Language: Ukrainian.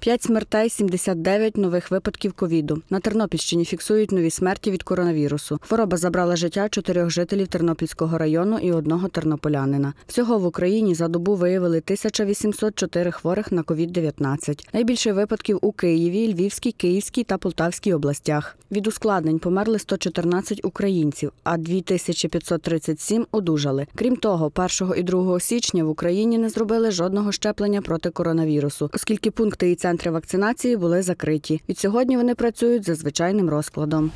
П'ять смертей, 79 нових випадків ковіду. На Тернопільщині фіксують нові смерті від коронавірусу. Хвороба забрала життя чотирьох жителів Тернопільського району і одного тернополянина. Всього в Україні за добу виявили 1804 хворих на ковід. 19 найбільше випадків у Києві, Львівській, Київській та Полтавській областях. Від ускладнень померли 114 українців, а 2537 одужали. Крім того, 1 і 2 січня в Україні не зробили жодного щеплення проти коронавірусу, оскільки пункти і центри вакцинації були закриті. Від сьогодні вони працюють за звичайним розкладом.